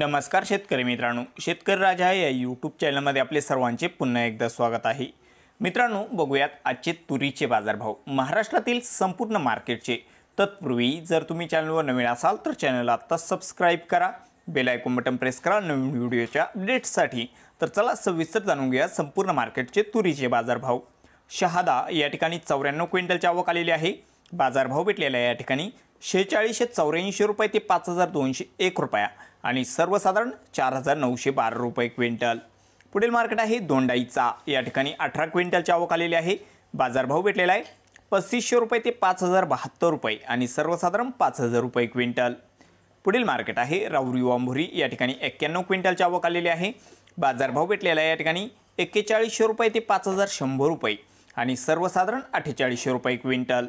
नमस्कार शेतकरी मित्रांनो शेतकरी राजा या यूट्यूब चॅनलमध्ये आपले सर्वांचे पुन्हा एकदा स्वागत आहे मित्रांनो बघूयात आजचे तुरीचे बाजारभाव महाराष्ट्रातील संपूर्ण मार्केटचे तत्पूर्वी जर तुम्ही चॅनलवर नवीन असाल तर चॅनलला आत्ता सबस्क्राईब करा बेल आयकॉन बटन प्रेस करा नवीन व्हिडिओच्या अपडेट्ससाठी तर चला सविस्तर जाणून घेऊया संपूर्ण मार्केटचे तुरीचे बाजारभाव शहादा या ठिकाणी चौऱ्याण्णव क्विंटलची आवक आलेली आहे बाजारभाव भेटलेला आहे या ठिकाणी शेहेचाळीसशे चौऱ्याऐंशी रुपये ते पाच हजार दोनशे एक रुपया आणि सर्वसाधारण चार हजार नऊशे बारा रुपये क्विंटल पुढील मार्केट आहे दोंडाईचा या ठिकाणी अठरा क्विंटलची आवक आलेली आहे बाजारभाव भेटलेला आहे पस्तीसशे रुपये ते पाच हजार बहात्तर रुपये आणि सर्वसाधारण पाच हजार रुपये क्विंटल पुढील मार्केट आहे राऊरी वांभुरी या ठिकाणी एक्क्याण्णव क्विंटलची आवक आलेली आहे बाजारभाव भेटलेला आहे या ठिकाणी एक्केचाळीसशे रुपये ते पाच हजार शंभर रुपये आणि सर्वसाधारण अठ्ठेचाळीसशे रुपये क्विंटल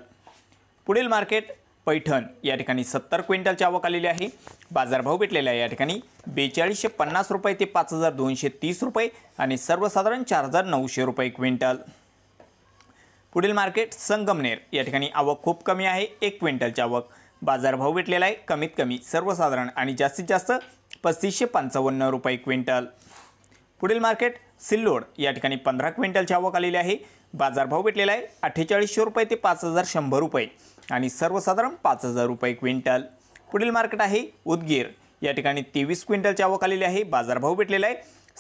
पुढील मार्केट पैठण या ठिकाणी सत्तर क्विंटलची आवक आलेली आहे बाजारभाव भेटलेला आहे या ठिकाणी बेचाळीसशे पन्नास रुपये ते पाच हजार दोनशे तीस रुपये आणि सर्वसाधारण चार हजार नऊशे रुपये क्विंटल पुढील मार्केट संगमनेर या ठिकाणी आवक खूप कमी आहे एक क्विंटलची आवक बाजारभाव भेटलेला आहे कमीत कमी सर्वसाधारण आणि जास्तीत जास्त पस्तीसशे पंचावन्न रुपये क्विंटल पुढील मार्केट सिल्लोड या ठिकाणी पंधरा क्विंटलची आवक आलेली आहे बाजारभाव भेटलेला आहे अठ्ठेचाळीसशे रुपये ते पाच हजार शंभर रुपये आणि सर्वसाधारण पाच हजार रुपये क्विंटल पुढील मार्केट आहे उदगीर या ठिकाणी तेवीस क्विंटलची आवक आलेली आहे बाजारभाव भेटलेला आहे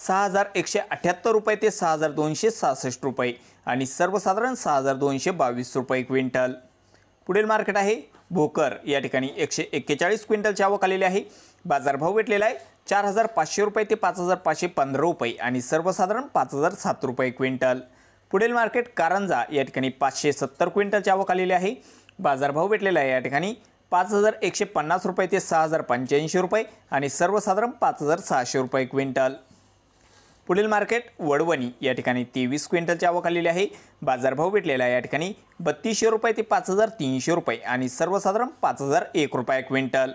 सहा हजार एकशे अठ्ठ्याहत्तर रुपये ते सहा हजार दोनशे सहासष्ट रुपये आणि सर्वसाधारण सहा हजार दोनशे बावीस रुपये क्विंटल पुढील मार्केट आहे भोकर या ठिकाणी एकशे एक्केचाळीस क्विंटलची आवक आलेली आहे बाजारभाव भेटलेला आहे चार हजार पाचशे रुपये ते पाच हजार पाचशे पंधरा रुपये आणि सर्वसाधारण पाच हजार सात रुपये क्विंटल पुढील मार्केट कारंजा या ठिकाणी पाचशे सत्तर क्विंटलची आवक आलेली आहे बाजारभाव भेटलेला आहे या ठिकाणी पाच हजार एकशे पन्नास रुपये ते सहा हजार पंच्याऐंशी रुपये आणि सर्वसाधारण पाच हजार सहाशे रुपये क्विंटल पुढील मार्केट वडवणी या ठिकाणी तेवीस क्विंटलची आवक आलेली आहे बाजारभाव भेटलेला आहे या ठिकाणी बत्तीसशे रुपये ते पाच हजार तीनशे रुपये आणि सर्वसाधारण पाच हजार एक रुपये क्विंटल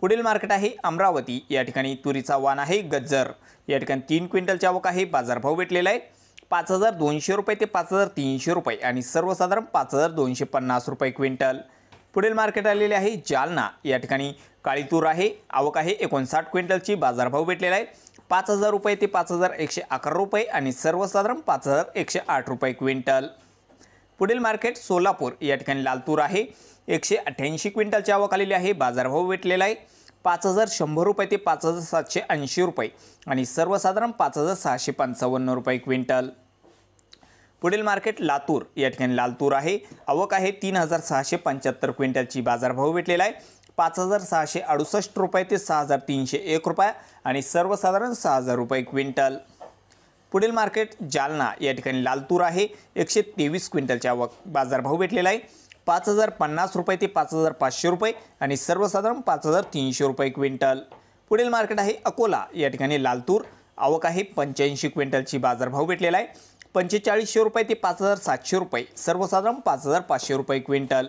पुढील मार्केट आहे अमरावती या ठिकाणी तुरीचा वान आहे गज्जर या ठिकाणी तीन क्विंटलची आवक आहे बाजारभाव भेटलेला आहे पाच हजार दोनशे रुपये ते पाच हजार तीनशे रुपये आणि सर्वसाधारण पाच हजार दोनशे पन्नास रुपये क्विंटल पुढील मार्केट आलेले आहे जालना या ठिकाणी काळी तूर आहे आवक आहे एकोणसाठ क्विंटलची बाजारभाव भेटलेला आहे पाच हजार रुपये ते पाच हजार एकशे अकरा रुपये आणि सर्वसाधारण पाच हजार एकशे आठ रुपये क्विंटल पुढील मार्केट सोलापूर या ठिकाणी लालतूर आहे एकशे अठ्ठ्याऐंशी क्विंटलची आवक आलेली आहे बाजारभाव भेटलेला आहे पाच हजार शंभर रुपये ते पाच हजार सातशे ऐंशी रुपये आणि सर्वसाधारण पाच हजार सहाशे पंचावन्न रुपये क्विंटल पुढील मार्केट लातूर या ठिकाणी लालतूर आहे आवक आहे तीन हजार सहाशे पंच्याहत्तर क्विंटलची बाजारभाव भेटलेला आहे पाच हजार सहाशे अडुसष्ट रुपये ते सहा हजार तीनशे एक रुपये आणि सर्वसाधारण सहा हजार रुपये क्विंटल पुढील मार्केट जालना या ठिकाणी लालतूर आहे एकशे तेवीस क्विंटलच्या आवक बाजारभाव भेटलेला आहे पाच हजार पन्नास रुपये ते पाच हजार पाचशे रुपये आणि सर्वसाधारण पाच हजार तीनशे रुपये क्विंटल पुढील मार्केट आहे अकोला या ठिकाणी लालतूर आवक आहे पंच्याऐंशी क्विंटलची बाजारभाव भेटलेला आहे पंचेचाळीसशे रुपये ते पाच हजार सातशे रुपये सर्वसाधारण पाच हजार पाचशे रुपये क्विंटल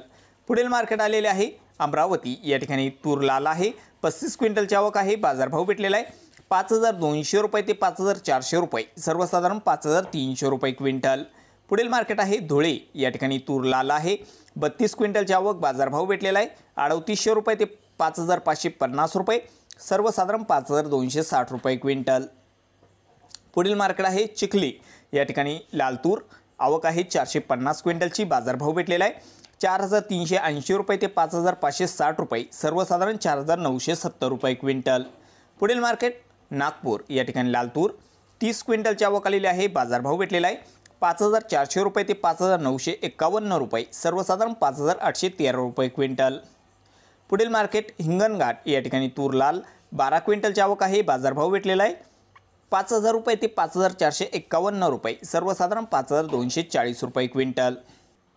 पुढील मार्केट आलेले आहे अमरावती या ठिकाणी तूर लाल आहे पस्तीस क्विंटलची आवक आहे बाजारभाव भेटलेला आहे पाच हजार दोनशे रुपये ते पाच हजार चारशे रुपये सर्वसाधारण पाच हजार तीनशे रुपये क्विंटल पुढील मार्केट आहे धुळे या ठिकाणी तूर लाल आहे बत्तीस क्विंटलची आवक बाजारभाव भेटलेला आहे अडतीसशे रुपये ते पाच हजार पाचशे पन्नास रुपये सर्वसाधारण पाच हजार दोनशे साठ रुपये क्विंटल पुढील मार्केट आहे चिखली या ठिकाणी लाल तूर आवक आहे चारशे पन्नास क्विंटलची बाजारभाव भेटलेला आहे चार हजार तीनशे ऐंशी रुपये ते पाच हजार पाचशे साठ रुपये सर्वसाधारण चार हजार नऊशे सत्तर रुपये क्विंटल पुढील मार्केट नागपूर या ठिकाणी लाल तूर तीस क्विंटलची आवक आलेली आहे बाजारभाव भेटलेला आहे पाच हजार चारशे रुपये ते पाच हजार नऊशे एक्कावन्न रुपये सर्वसाधारण पाच हजार आठशे तेरा रुपये क्विंटल पुढील मार्केट हिंगणघाट या ठिकाणी तूर लाल बारा क्विंटलची आवक आहे बाजारभाव भेटलेला आहे पाच हजार रुपये ते पाच हजार चारशे एक्कावन्न रुपये सर्वसाधारण पाच हजार दोनशे चाळीस रुपये क्विंटल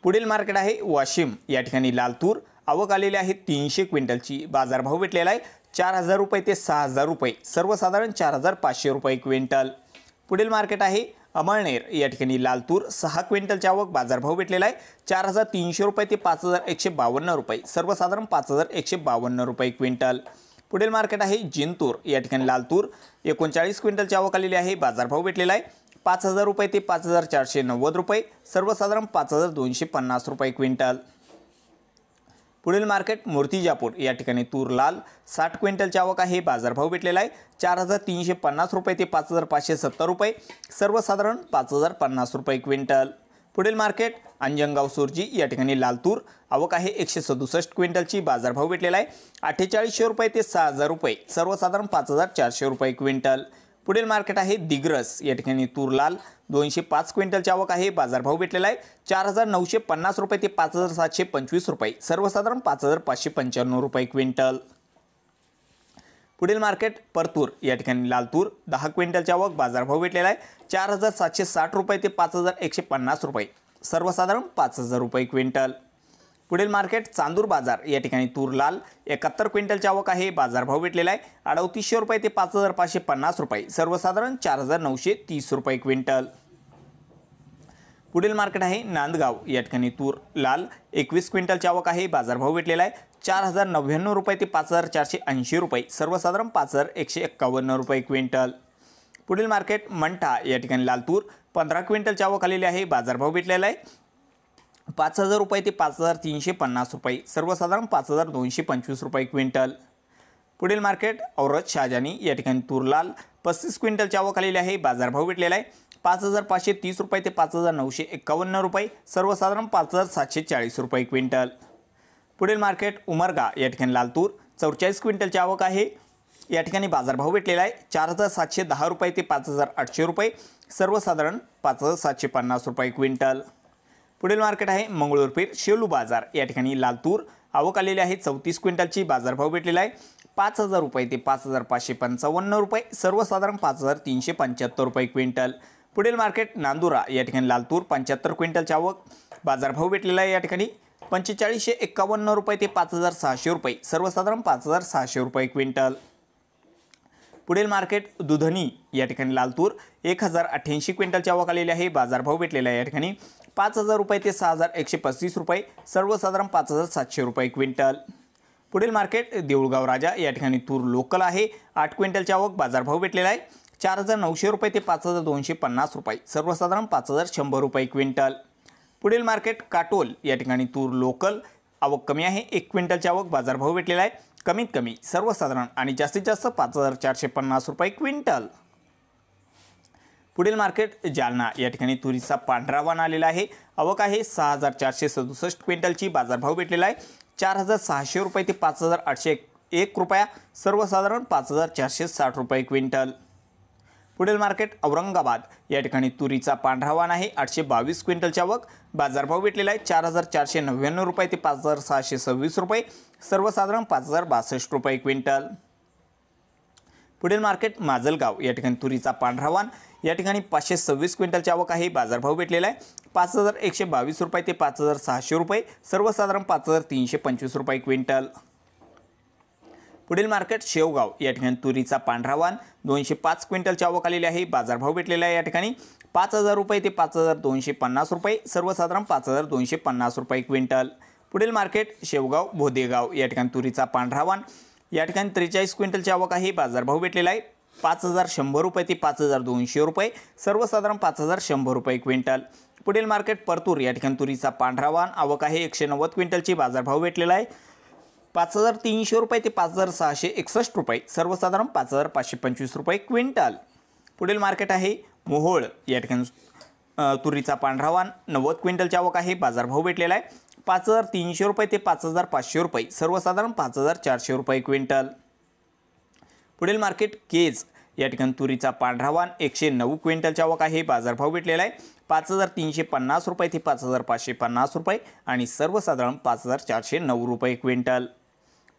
पुढील मार्केट आहे वाशिम या ठिकाणी लाल तूर आवक आलेली आहे तीनशे क्विंटलची बाजारभाव भेटलेला आहे चार हजार रुपये ते सहा हजार रुपये सर्वसाधारण चार हजार पाचशे रुपये क्विंटल पुढील मार्केट आहे अमळनेर या ठिकाणी लालतूर सहा क्विंटलच्या आवक बाजारभाव भेटलेला आहे चार हजार तीनशे रुपये ते पाच हजार एकशे बावन्न रुपये सर्वसाधारण पाच हजार एकशे बावन्न रुपये क्विंटल पुढील मार्केट आहे जिंतूर या ठिकाणी लालतूर एकोणचाळीस क्विंटलची आवक आलेली आहे बाजारभाव भेटलेला आहे पाच हजार रुपये ते पाच हजार चारशे नव्वद रुपये सर्वसाधारण पाच हजार दोनशे पन्नास रुपये क्विंटल पुढील मार्केट मूर्तिजापूर या ठिकाणी तूर लाल साठ क्विंटलची आवक आहे बाजारभाव भेटलेला आहे चार हजार तीनशे पन्नास रुपये ते पाच हजार पाचशे सत्तर रुपये सर्वसाधारण पाच हजार पन्नास रुपये क्विंटल पुढील मार्केट अंजनगाव सुरजी या ठिकाणी लाल तूर आवक आहे एकशे सदुसष्ट क्विंटलची बाजारभाव भेटलेला आहे अठ्ठेचाळीसशे रुपये ते सहा हजार रुपये सर्वसाधारण पाच हजार चारशे रुपये क्विंटल पुढील मार्केट आहे दिग्रस या ठिकाणी तूर लाल दोनशे पाच क्विंटलची आवक आहे बाजारभाव भेटलेला आहे चार हजार नऊशे पन्नास रुपये ते पाच हजार सातशे पंचवीस रुपये सर्वसाधारण पाच हजार पाचशे पंच्याण्णव रुपये क्विंटल पुढील मार्केट परतूर या ठिकाणी लाल तूर दहा क्विंटलची आवक बाजारभाव भेटलेला आहे चार हजार सातशे साठ रुपये ते पाच हजार एकशे पन्नास रुपये सर्वसाधारण पाच हजार रुपये क्विंटल पुढील मार्केट चांदूर बाजार या ठिकाणी तूर लाल एकाहत्तर क्विंटलची आवक आहे बाजारभाव भेटलेला आहे अडतीसशे रुपये ते पाच हजार पाचशे पन्नास रुपये सर्वसाधारण चार हजार नऊशे तीस रुपये क्विंटल पुढील मार्केट आहे नांदगाव या ठिकाणी तूर लाल एकवीस क्विंटलची आवक आहे बाजारभाव भेटलेला आहे चार हजार नव्याण्णव रुपये ते पाच हजार चारशे ऐंशी रुपये सर्वसाधारण पाच हजार एकशे एक्कावन्न रुपये क्विंटल पुढील मार्केट मंठा या ठिकाणी लाल तूर पंधरा क्विंटलच्या आवक आलेली आहे बाजारभाव भेटलेला आहे पाच हजार रुपये ते पाच हजार तीनशे पन्नास रुपये सर्वसाधारण पाच हजार दोनशे पंचवीस रुपये क्विंटल पुढील मार्केट औरत शाहजानी या ठिकाणी तुरलाल पस्तीस क्विंटलच्या आवक आलेली आहे बाजारभाव भेटलेला आहे पाच हजार पाचशे तीस रुपये ते पाच हजार नऊशे एकावन्न रुपये सर्वसाधारण पाच हजार सातशे चाळीस रुपये क्विंटल पुढील मार्केट उमरगा या ठिकाणी लालतूर चौचाळीस क्विंटलची आवक आहे या ठिकाणी बाजारभाव भेटलेला आहे चार हजार सातशे दहा रुपये ते पाच हजार आठशे रुपये सर्वसाधारण पाच हजार सातशे पन्नास रुपये क्विंटल पुढील मार्केट आहे मंगळूरपीर शेलू बाजार या ठिकाणी लालतूर आवक आलेली आहे चौतीस क्विंटलची बाजारभाव भेटलेला आहे पाच हजार रुपये ते पाच हजार पाचशे पंचावन्न रुपये सर्वसाधारण पाच हजार तीनशे पंच्याहत्तर रुपये क्विंटल पुढील मार्केट नांदुरा या ठिकाणी लालतूर पंच्याहत्तर क्विंटलची आवक बाजारभाव भेटलेला आहे या ठिकाणी पंचेचाळीसशे एक्कावन्न रुपये ते पाच हजार सहाशे रुपये सर्वसाधारण पाच हजार सहाशे रुपये क्विंटल पुढील मार्केट दुधनी या ठिकाणी लालतूर एक हजार अठ्ठ्याऐंशी क्विंटलची आवक आलेली आहे बाजारभाव भेटलेला आहे या ठिकाणी पाच हजार रुपये ते सहा हजार एकशे पस्तीस रुपये सर्वसाधारण पाच हजार सातशे रुपये क्विंटल पुढील मार्केट देऊळगाव राजा या ठिकाणी तूर लोकल आहे आठ क्विंटलच्या आवक बाजारभाव भेटलेला आहे चार हजार नऊशे रुपये ते पाच हजार दोनशे पन्नास रुपये सर्वसाधारण पाच हजार शंभर रुपये क्विंटल पुढील मार्केट काटोल या ठिकाणी तूर लोकल आवक कमी आहे एक क्विंटलच्या आवक बाजारभाव भेटलेला आहे कमीत कमी सर्वसाधारण आणि जास्तीत जास्त पाच हजार चारशे पन्नास रुपये क्विंटल पुढील मार्केट जालना या ठिकाणी तुरीचा पांढरा वाण आलेला आहे आवक आहे सहा हजार चारशे सदुसष्ट क्विंटलची बाजारभाव भेटलेला आहे चार हजार सहाशे रुपये ते पाच हजार आठशे एक रुपया सर्वसाधारण पाच हजार चारशे साठ रुपये क्विंटल पुढील मार्केट औरंगाबाद या ठिकाणी तुरीचा पांढरा वाण आहे आठशे बावीस क्विंटलच्या आवक बाजारभाव भेटलेला आहे चार हजार चारशे नव्याण्णव रुपये ते पाच हजार सहाशे सव्वीस रुपये सर्वसाधारण पाच हजार बासष्ट रुपये क्विंटल पुढील मार्केट माजलगाव या ठिकाणी तुरीचा पांढरावान या ठिकाणी पाचशे सव्वीस क्विंटलची आवक आहे बाजारभाव भेटलेला आहे पाच हजार एकशे बावीस रुपये ते पाच हजार सहाशे रुपये सर्वसाधारण पाच हजार तीनशे पंचवीस रुपये क्विंटल पुढील मार्केट शेवगाव या ठिकाणी तुरीचा पांढरावान दोनशे पाच क्विंटलची आवक आलेली आहे बाजारभाव भेटलेला आहे या ठिकाणी पाच हजार रुपये ते पाच हजार दोनशे पन्नास रुपये सर्वसाधारण पाच हजार दोनशे पन्नास रुपये क्विंटल पुढील मार्केट शेवगाव भोदेगाव या ठिकाणी तुरीचा पांढरावान या ठिकाणी त्रेचाळीस क्विंटलची आवक आहे बाजारभाव भेटलेला आहे पाच हजार शंभर रुपये ते पाच हजार दोनशे रुपये सर्वसाधारण पाच हजार शंभर रुपये क्विंटल पुढील मार्केट परतूर या ठिकाणी तुरीचा पांढरावान आवक आहे एकशे नव्वद क्विंटलची बाजारभाव भेटलेला आहे पाच हजार तीनशे रुपये ते पाच हजार सहाशे एकसष्ट रुपये सर्वसाधारण पाच हजार पाचशे पंचवीस रुपये क्विंटल पुढील मार्केट आहे मोहोळ या ठिकाणी तुरीचा पांढरावान नव्वद क्विंटलची आवक आहे बाजारभाव भेटलेला आहे पाच हजार तीनशे रुपये ते पाच हजार पाचशे रुपये सर्वसाधारण पाच हजार चारशे रुपये क्विंटल पुढील मार्केट केज या ठिकाणी तुरीचा पांढरावान एकशे नऊ क्विंटलच्या वक आहे बाजारभाव भेटलेला आहे पाच हजार तीनशे पन्नास रुपये ते पाच हजार पाचशे पन्नास रुपये आणि सर्वसाधारण पाच हजार चारशे नऊ रुपये क्विंटल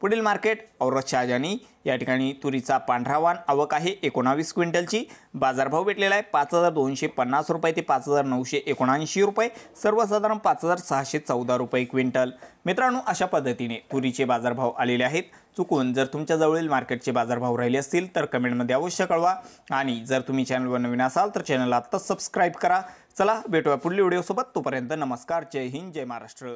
पुढील मार्केट औरत शहाजानी या ठिकाणी तुरीचा पांढरावान आवक आहे एकोणावीस क्विंटलची बाजारभाव भेटलेला आहे पाच हजार दोनशे पन्नास रुपये ते पाच हजार नऊशे एकोणऐंशी रुपये सर्वसाधारण पाच हजार सहाशे चौदा रुपये क्विंटल मित्रांनो अशा पद्धतीने तुरीचे बाजारभाव आलेले आहेत चुकून जर तुमच्याजवळील मार्केटचे बाजारभाव राहिले असतील तर कमेंटमध्ये अवश्य कळवा आणि जर तुम्ही चॅनलवर नवीन असाल तर चॅनल आत्ताच सबस्क्राईब करा चला भेटूया पुढील व्हिडिओसोबत तोपर्यंत नमस्कार जय हिंद जय महाराष्ट्र